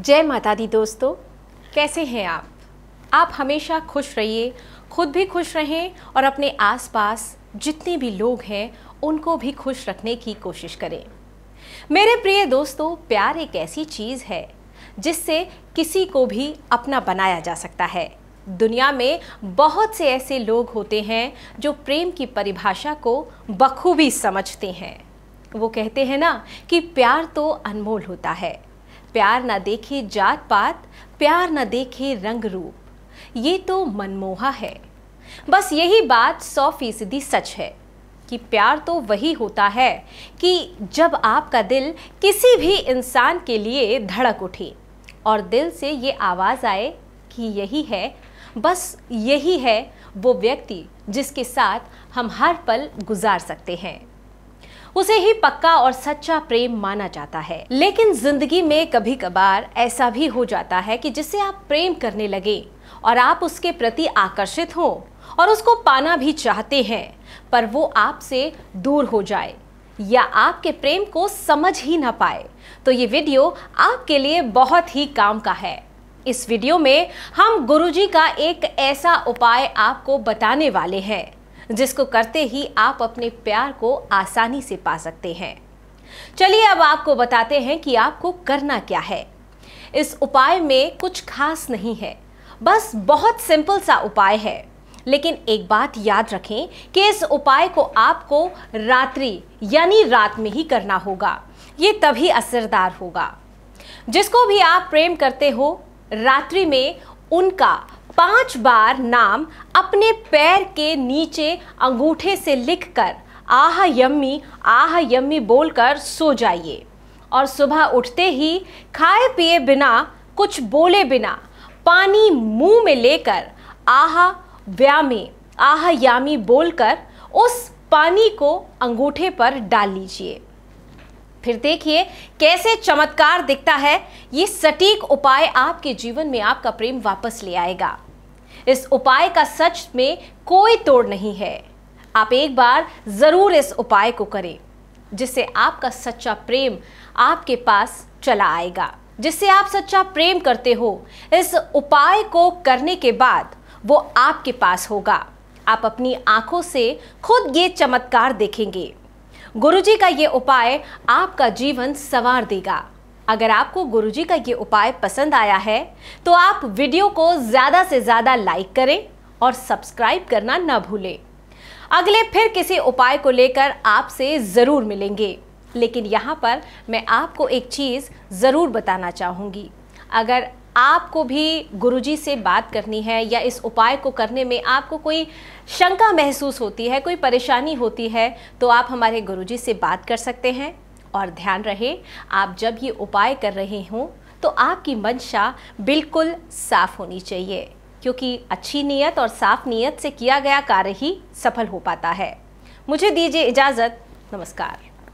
जय माता दी दोस्तों कैसे हैं आप आप हमेशा खुश रहिए खुद भी खुश रहें और अपने आसपास जितने भी लोग हैं उनको भी खुश रखने की कोशिश करें मेरे प्रिय दोस्तों प्यार एक ऐसी चीज़ है जिससे किसी को भी अपना बनाया जा सकता है दुनिया में बहुत से ऐसे लोग होते हैं जो प्रेम की परिभाषा को बखूबी समझते हैं वो कहते हैं ना कि प्यार तो अनमोल होता है प्यार ना देखे जात पात प्यार न देखे रंग रूप ये तो मनमोहा है बस यही बात सौ फीसदी सच है कि प्यार तो वही होता है कि जब आपका दिल किसी भी इंसान के लिए धड़क उठे और दिल से ये आवाज़ आए कि यही है बस यही है वो व्यक्ति जिसके साथ हम हर पल गुजार सकते हैं उसे ही पक्का और सच्चा प्रेम माना जाता है लेकिन जिंदगी में कभी कभार ऐसा भी हो जाता है कि जिससे आप प्रेम करने लगे और आप उसके प्रति आकर्षित हो और उसको पाना भी चाहते हैं पर वो आपसे दूर हो जाए या आपके प्रेम को समझ ही ना पाए तो ये वीडियो आपके लिए बहुत ही काम का है इस वीडियो में हम गुरुजी का एक ऐसा उपाय आपको बताने वाले हैं जिसको करते ही आप अपने प्यार को आसानी से पा सकते हैं चलिए अब आपको बताते हैं कि आपको करना क्या है इस उपाय में कुछ खास नहीं है बस बहुत सिंपल सा उपाय है लेकिन एक बात याद रखें कि इस उपाय को आपको रात्रि यानी रात में ही करना होगा ये तभी असरदार होगा जिसको भी आप प्रेम करते हो रात्रि में उनका पांच बार नाम अपने पैर के नीचे अंगूठे से लिखकर आह यम्मी आह यम्मी बोलकर सो जाइए और सुबह उठते ही खाए पिए बिना कुछ बोले बिना पानी मुंह में लेकर आह व्यामी आह यामी बोलकर उस पानी को अंगूठे पर डाल लीजिए फिर देखिए कैसे चमत्कार दिखता है ये सटीक उपाय आपके जीवन में आपका प्रेम वापस ले आएगा इस उपाय का सच में कोई तोड़ नहीं है आप एक बार ज़रूर इस उपाय को करें जिससे आपका सच्चा प्रेम आपके पास चला आएगा जिससे आप सच्चा प्रेम करते हो इस उपाय को करने के बाद वो आपके पास होगा आप अपनी आंखों से खुद ये चमत्कार देखेंगे गुरुजी का ये उपाय आपका जीवन संवार देगा अगर आपको गुरुजी का ये उपाय पसंद आया है तो आप वीडियो को ज़्यादा से ज़्यादा लाइक करें और सब्सक्राइब करना ना भूलें अगले फिर किसी उपाय को लेकर आपसे ज़रूर मिलेंगे लेकिन यहाँ पर मैं आपको एक चीज़ ज़रूर बताना चाहूँगी अगर आपको भी गुरुजी से बात करनी है या इस उपाय को करने में आपको कोई शंका महसूस होती है कोई परेशानी होती है तो आप हमारे गुरुजी से बात कर सकते हैं और ध्यान रहे आप जब ये उपाय कर रहे हों तो आपकी मंशा बिल्कुल साफ होनी चाहिए क्योंकि अच्छी नीयत और साफ नीयत से किया गया कार्य ही सफल हो पाता है मुझे दीजिए इजाज़त नमस्कार